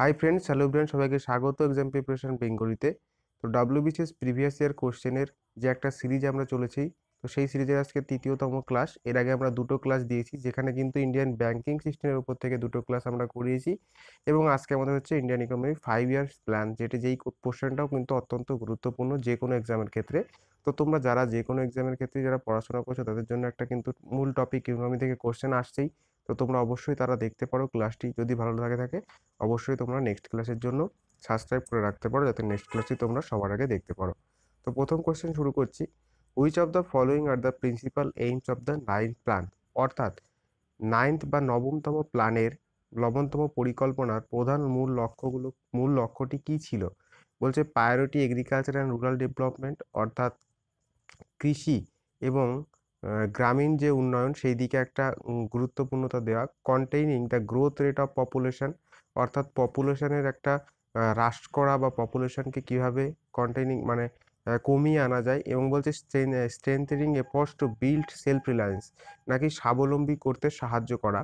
hi friends hello Brent সবাইকে স্বাগত exam preparation বেঙ্গলিতে তো ডাব্লিউবিসিএস প্রিভিয়াস ইয়ার কোশ্চেনের যে একটা সিরিজ আমরা চলেছি তো সেই সিরিজের আজকে তৃতীয়তম ক্লাস এর আগে আমরা দুটো ক্লাস দিয়েছি যেখানে কিন্তু ইন্ডিয়ান ব্যাংকিং সিস্টেমের উপর থেকে দুটো ক্লাস আমরা করিয়েছি এবং আজকে আমাদের হচ্ছে Indian economy five years plan যেটি যেই কোশ্চেনটাও কিন্তু অত্যন্ত গুরুত্বপূর্ণ যে কোনো এক্সামের ক্ষেত্রে তো তোমরা যারা যে কোনো এক্সামের ক্ষেত্রে যারা পড়াশোনা করছো তাদের জন্য একটা কিন্তু মূল টপিক ইকোনমি থেকে কোশ্চেন আসছেই তো তোমরা অবশ্যই তারা দেখতে পারো ক্লাসটি যদি ভালো লাগে থাকে অবশ্যই তোমরা নেক্সট ক্লাসের জন্য সাবস্ক্রাইব করে রাখতে পারো যাতে নেক্সট ক্লাসটি তোমরা সবার আগে দেখতে পারো তো প্রথম কোয়েশ্চেন শুরু করছি which of the following are the principal aims of the nine plan অর্থাৎ নাইন্থ বা নবমতম প্ল্যানের নবমতম পরিকল্পনার প্রধান মূল লক্ষ্যগুলো মূল লক্ষ্যটি কী ছিল বলছে priority agriculture and rural development অর্থাৎ কৃষি এবং গ্রামীণ যে উন্নয়ন সেই দিকে একটা গুরুত্বপূর্ণতা দেওয়া containing the growth rate of population অর্থাৎ পপুলেশনের একটা হ্রাস করা বা পপুলেশনকে কিভাবে কন্টেইনিং মানে কমিয়ে আনা যায় এবং বলছে a effort to build self reliance নাকি স্বাবলম্বী করতে সাহায্য করা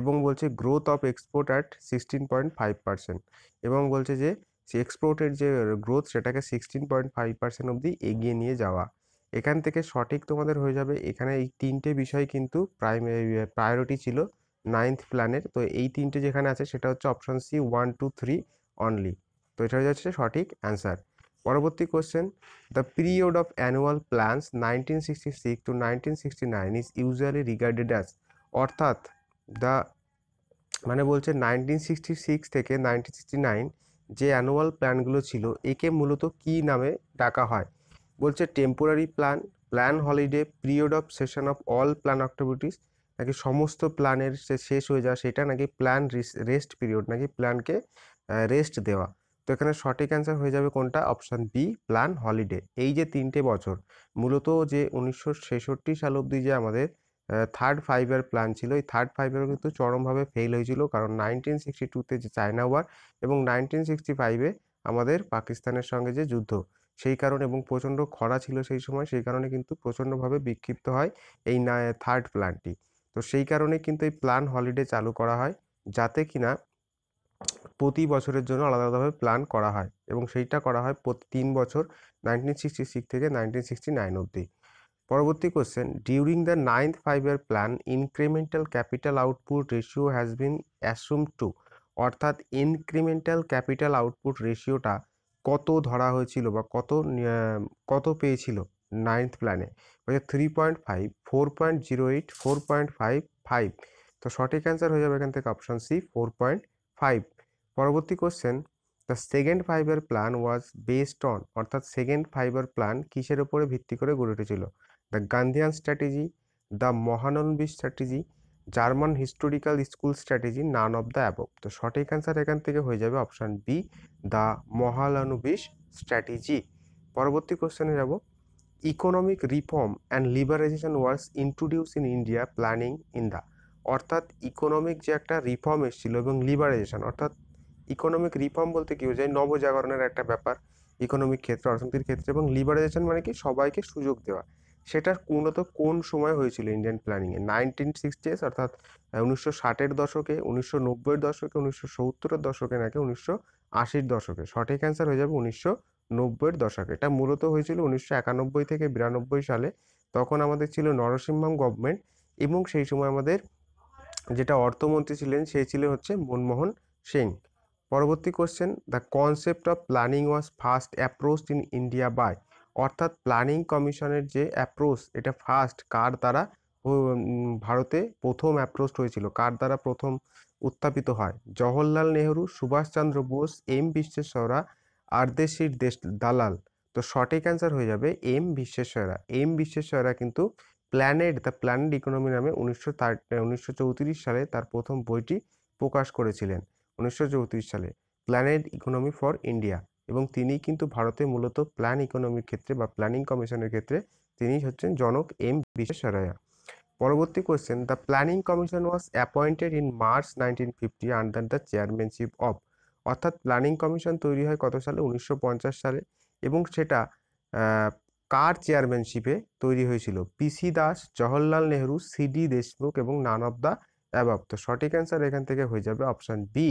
এবং বলছে growth of export at sixteen point five percent এবং বলছে যে এক্সপোর্টের যে গ্রোথ সেটাকে সিক্সটিন পয়েন্ট ফাইভ পার্সেন্ট অবধি এগিয়ে নিয়ে যাওয়া এখান থেকে সঠিক তোমাদের হয়ে যাবে এখানে এই তিনটে বিষয় কিন্তু প্রাইমারি প্রায়োরিটি ছিল নাইনথ প্ল্যানের তো এই তিনটে যেখানে আছে সেটা হচ্ছে option C one two three only তো এটা হয়ে যাচ্ছে সঠিক অ্যান্সার পরবর্তী question the period of annual plans nineteen sixty six to nineteen sixty nine is usually regarded as অর্থাৎ দ্য মানে বলছে নাইনটিন সিক্সটি সিক্স থেকে নাইনটিন সিক্সটি নাইন যে অ্যানুয়াল প্ল্যানগুলো ছিল একে মূলত কি নামে ডাকা হয় বলছে temporary plan plan holiday period of session of all plan activities নাকি সমস্ত প্ল্যানের শেষ হয়ে যাওয়া সেটা নাকি প্ল্যান রেস্ট পিরিয়ড নাকি প্ল্যানকে রেস্ট দেওয়া তো এখানে সঠিক অ্যান্সার হয়ে যাবে কোনটা অপশান বি প্ল্যান হলিডে এই যে তিনটে বছর মূলত যে উনিশশো ছেষট্টি সাল অবধি যে আমাদের থার্ড ফাইভ ইয়ার প্ল্যান ছিল এই থার্ড ফাইভ কিন্তু চরমভাবে ফেল হয়েছিল কারণ নাইনটিন সিক্সটি টুতে যে চায়না ওয়ার এবং নাইনটিন সিক্সটি ফাইভে আমাদের পাকিস্তানের সঙ্গে যে যুদ্ধ সেই কারণে এবং প্রচণ্ড খরা ছিল সেই সময় সেই কারণে কিন্তু প্রচণ্ডভাবে বিক্ষিপ্ত হয় এই না থার্ড প্ল্যানটি তো সেই কারণে কিন্তু এই প্ল্যান হলিডে চালু করা হয় যাতে কিনা প্রতি বছরের জন্য আলাদা আলাদাভাবে প্ল্যান করা হয় এবং সেইটা করা হয় প্রতি তিন বছর নাইনটিন সিক্সটি সিক্স থেকে নাইনটিন সিক্সটি নাইন অবধি পরবর্তী question during the ninth five year plan incremental capital output ratio has been assume to অর্থাৎ ইনক্রিমেন্টাল ক্যাপিটাল আউটপুট রেশিওটা কত ধরা হয়েছিল বা কত কত পেয়েছিল নাইনথ প্ল্যানে বলছে three point five four point zero eight four point five five তো সঠিক অ্যান্সার হয়ে যাবে এখান থেকে option C four point five পরবর্তী question the second five year plan was based on অর্থাৎ সেকেন্ড ফাইবার প্ল্যান কিসের ওপরে ভিত্তি করে গড়ে উঠেছিল the Gandhian strategy the Mahanandi strategy German historical school strategy none of the above তো সঠিক অ্যান্সার এখান থেকে হয়ে যাবে অপশান বি দ্য মহালানুবিশ স্ট্র্যাটেজি পরবর্তী কোশ্চেনে যাব economic reform and liberalization were introduce in India planning in the অর্থাৎ ইকোনমিক যে একটা রিফর্ম এসেছিল এবং লিবারাইজেশন অর্থাৎ ইকোনমিক রিফর্ম বলতে কী বোঝায় নবজাগরণের একটা ব্যাপার ইকোনমিক ক্ষেত্রে অর্থনীতির ক্ষেত্রে এবং লিবারাইজেশন মানে কি সবাইকে সুযোগ দেওয়া সেটা মূলত কোন সময় হয়েছিল ইন্ডিয়ান প্ল্যানিংয়ে নাইনটিন সিক্সটিস অর্থাৎ উনিশশো ষাটের দশকে উনিশশো নব্বইয়ের দশকে উনিশশো সত্তরের দশকে নাকি উনিশশো আশির দশকে সঠিক অ্যান্সার হয়ে যাবে উনিশশো নব্বইয়ের দশকে এটা মূলত হয়েছিল উনিশশো একানব্বই থেকে বিরানব্বই সালে তখন আমাদের ছিল নরসিংহাম গভর্নমেন্ট এবং সেই সময় আমাদের যেটা অর্থমন্ত্রী ছিলেন সেই ছিলেন হচ্ছে মনমোহন সিং পরবর্তী question the concept of planning was first approached in India by অর্থাৎ প্ল্যানিং কমিশনের যে অ্যাপ্রোচ এটা ফার্স্ট কার দ্বারা ভারতে প্রথম অ্যাপ্রোচ হয়েছিল কার দ্বারা প্রথম উত্থাপিত হয় জওহরলাল নেহরু সুভাষচন্দ্র বোস এম বিশ্বেশ্বরা আরদেশির দেশ দালাল তো সঠিক অ্যান্সার হয়ে যাবে এম বিশ্বেশ্বরা এম বিশ্বেশ্বরা কিন্তু প্ল্যানেট দ্য প্ল্যানেট ইকোনমি নামে উনিশশো উনিশশো সালে তার প্রথম বইটি প্রকাশ করেছিলেন উনিশশো সালে প্ল্যানেট ইকোনমি ফর ইন্ডিয়া এবং তিনি কিন্তু ভারতে মূলত প্ল্যান ইকোনমির ক্ষেত্রে বা প্ল্যানিং কমিশনের ক্ষেত্রে তিনি হচ্ছেন জনক এম বিশ্বেশ্বরয়া পরবর্তী question the planning commission was appointed in March nineteen fifty under the chairmanship of অর্থাৎ প্ল্যানিং কমিশন তৈরি হয় কত সালে উনিশশো সালে এবং সেটা কার চেয়ারম্যানশিপে তৈরি হয়েছিল পিসি দাস জওহরলাল নেহরু সিডি দেশমুখ এবং নান অব দ্য অ্যাবাব তো সঠিক অ্যান্সার এখান থেকে হয়ে যাবে অপশান বি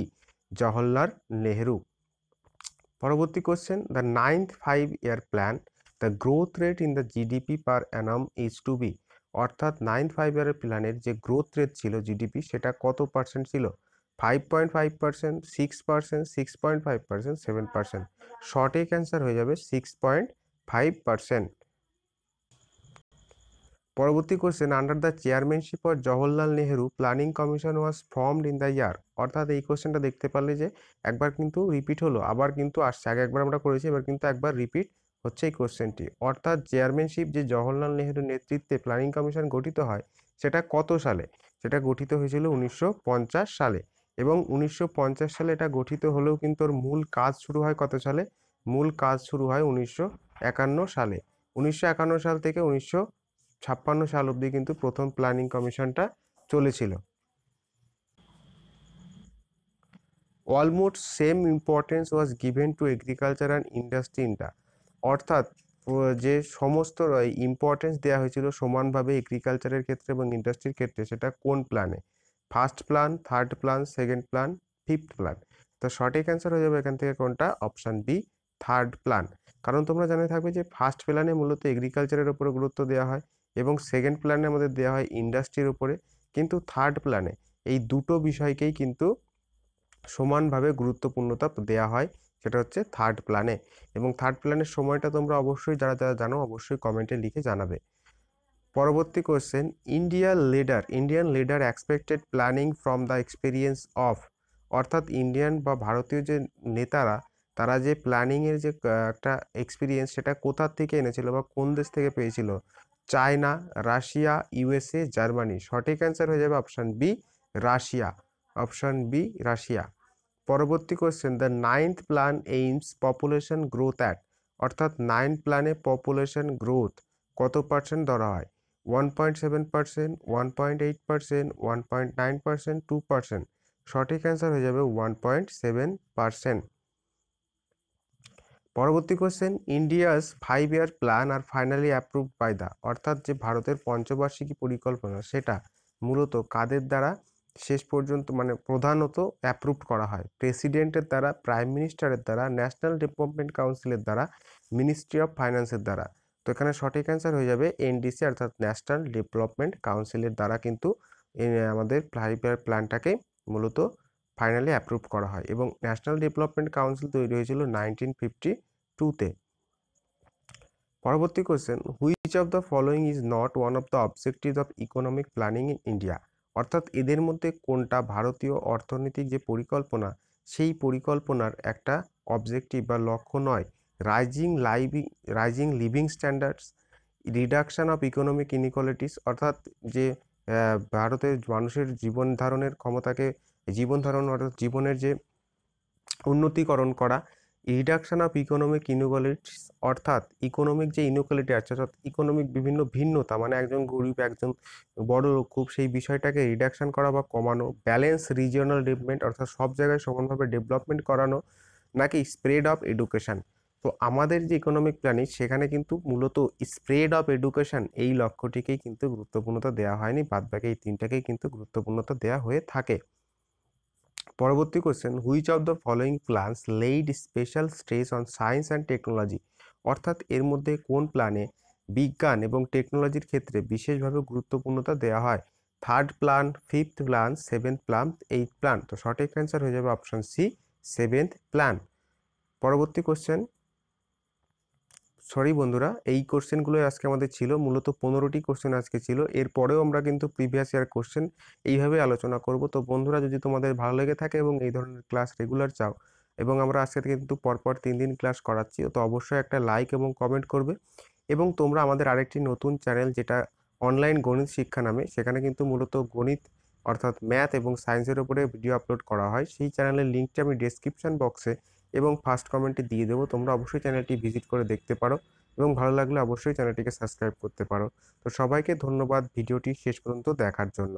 জওহরলাল নেহরু পরবর্তী question the ninth five year plan the growth rate in the GDP per annum is to be অর্থাৎ নাইন্থ ফাইভ ইয়ারের প্ল্যানের যে গ্রোথ রেট ছিল জিডিপি সেটা কত পার্সেন্ট ছিল five point five percent six percent six point five percent seven percent শর্টে answer হয়ে যাবে সিক্স পয়েন্ট ফাইভ পার্সেন্ট পরবর্তী question under the chairmanship of Jawaharlal Nehru planning commission was formed in the year অর্থাৎ এই কোশ্চেনটা দেখতে পারলে যে একবার কিন্তু রিপিট হলো আবার কিন্তু আসছে আগে একবার আমরা করেছি এবার কিন্তু একবার রিপিট হচ্ছে এই কোশ্চেনটি অর্থাৎ চেয়ারম্যানশিপ যে জওহরলাল নেহেরুর নেতৃত্বে প্ল্যানিং কমিশন গঠিত হয় সেটা কত সালে সেটা গঠিত হয়েছিল উনিশশো সালে এবং উনিশশো সালে এটা গঠিত হলেও কিন্তু ওর মূল কাজ শুরু হয় কত সালে মূল কাজ শুরু হয় উনিশশো সালে উনিশশো সাল থেকে উনিশশো ছাপ্পান্ন সাল অবধি কিন্তু প্রথম প্ল্যানিং কমিশনটা চলেছিল almost same importance was given to agriculture and industry ইন্ডা অর্থাৎ যে সমস্ত ইম্পর্টেন্স দেওয়া হয়েছিল সমানভাবে এগ্রিকালচারের ক্ষেত্রে এবং ইন্ডাস্ট্রির ক্ষেত্রে সেটা কোন প্ল্যানে first plan third plan second plan fifth plan তো সঠিক অ্যান্সার হয়ে যাবে এখান থেকে কোনটা অপশান বি থার্ড প্ল্যান কারণ তোমরা জানে থাকবে যে ফার্স্ট প্ল্যানে মূলত এগ্রিকালচারের ওপরে গুরুত্ব দেওয়া হয় এবং সেকেন্ড প্ল্যানে আমাদের দেওয়া হয় ইন্ডাস্ট্রির উপরে কিন্তু থার্ড প্ল্যানে এই দুটো বিষয়কেই কিন্তু সমানভাবে গুরুত্বপূর্ণতা দেওয়া হয় সেটা হচ্ছে থার্ড প্ল্যানে এবং থার্ড প্ল্যানের সময়টা তোমরা অবশ্যই যারা যারা জানো অবশ্যই কমেন্টে লিখে জানাবে পরবর্তী question Indian leader Indian leader expected planning from the experience of অর্থাৎ ইন্ডিয়ান বা ভারতীয় যে নেতারা তারা যে প্ল্যানিংয়ের যে একটা এক্সপিরিয়েন্স সেটা কোথার থেকে এনেছিল বা কোন দেশ থেকে পেয়েছিল চায়না রাশিয়া ইউএসএ জার্মানি সঠিক অ্যান্সার হয়ে যাবে option B Russia option B Russia পরবর্তী question the ninth plan aims population growth at অর্থাৎ নাইন প্ল্যানে পপুলেশন গ্রোথ কত পার্সেন্ট ধরা হয় one point seven percent one point eight percent one point nine percent two percent সঠিক answer হয়ে যাবে one point seven percent পরবর্তী question India's five year plan are finally approve by the অর্থাৎ যে ভারতের পঞ্চবার্ষিকী পরিকল্পনা সেটা মূলত কাদের দ্বারা শেষ পর্যন্ত মানে প্রধানত অ্যাপ্রুভ করা হয় প্রেসিডেন্টের দ্বারা প্রাইম মিনিস্টারের দ্বারা ন্যাশনাল ডেভেলপমেন্ট কাউন্সিলের দ্বারা মিনিস্ট্রি অফ ফাইন্যান্সের দ্বারা তো এখানে সঠিক অ্যান্সার হয়ে যাবে এনডিসি অর্থাৎ ন্যাশনাল ডেভেলপমেন্ট কাউন্সিলের দ্বারা কিন্তু আমাদের ফাইভ ইয়ার প্ল্যানটাকে মূলত ফাইনালি অ্যাপ্রুভ করা হয় এবং ন্যাশনাল ডেভেলপমেন্ট কাউন্সিল তৈরি হয়েছিল নাইনটিন ফিফটি টুতে পরবর্তী question which of the following is not one of the objective of economic planning in India অর্থাৎ এদের মধ্যে কোনটা ভারতীয় অর্থনৈতিক যে পরিকল্পনা সেই পরিকল্পনার একটা অবজেক্টিভ বা লক্ষ্য নয় rising living rising living standards reduction of economic inequalities অর্থাৎ যে ভারতের মানুষের জীবন ধারণের ক্ষমতাকে জীবন ধারণ অর্থাৎ জীবনের যে উন্নতিকরণ করা রিডাকশান অফ ইকোনমিক ইনকোয়ালিটিস অর্থাৎ ইকোনমিক যে ইনোকোয়ালিটি আছে অর্থাৎ ইকোনমিক বিভিন্ন ভিন্নতা মানে একজন গরিব একজন বড় লোক খুব সেই বিষয়টাকে রিডাকশান করা বা কমানো ব্যালেন্স রিজিওনাল ডেভেলপমেন্ট অর্থাৎ সব জায়গায় সমানভাবে ডেভেলপমেন্ট করানো নাকি স্প্রেড অফ এডুকেশান তো আমাদের যে ইকোনমিক প্ল্যানিং সেখানে কিন্তু মূলত স্প্রেড অফ এডুকেশান এই লক্ষ্যটিকেই কিন্তু গুরুত্বপূর্ণতা দেওয়া হয়নি বাদবাকি এই তিনটাকেই কিন্তু গুরুত্বপূর্ণতা দেওয়া হয়ে থাকে পরবর্তী question which of the following plans laid special stress on science and technology অর্থাৎ এর মধ্যে কোন প্ল্যানে বিজ্ঞান এবং টেকনোলজির ক্ষেত্রে বিশেষভাবে গুরুত্বপূর্ণতা দেওয়া হয় third plan fifth plan seventh plan eight plan তো সঠিক অ্যান্সার হয়ে যাবে অপশন সি সেভেন্থ প্ল্যান পরবর্তী কোয়েশ্চেন সরি বন্ধুরা এই কোশ্চেনগুলোই আজকে আমাদের ছিল মূলত পনেরোটি কোশ্চেন আজকে ছিল এরপরেও আমরা কিন্তু প্রিভিয়াস ইয়ার কোশ্চেন এইভাবে আলোচনা করব তো বন্ধুরা যদি তোমাদের ভালো লেগে থাকে এবং এই ধরনের ক্লাস রেগুলার চাও এবং আমরা আজকে কিন্তু পরপর তিন দিন ক্লাস করাচ্ছি তো অবশ্যই একটা লাইক এবং কমেন্ট করবে এবং তোমরা আমাদের আরেকটি নতুন চ্যানেল যেটা অনলাইন গণিত শিক্ষা নামে সেখানে কিন্তু মূলত গণিত অর্থাৎ ম্যাথ এবং সায়েন্সের ওপরে ভিডিও আপলোড করা হয় সেই চ্যানেলের লিঙ্কটি আমি ডেসক্রিপশান বক্সে এবং ফার্স্ট কমেন্টে দিয়ে দেবো তোমরা অবশ্যই চ্যানেলটি ভিজিট করে দেখতে পারো এবং ভালো লাগলে অবশ্যই চ্যানেলটিকে সাবস্ক্রাইব করতে পারো তো সবাইকে ধন্যবাদ ভিডিওটি শেষ পর্যন্ত দেখার জন্য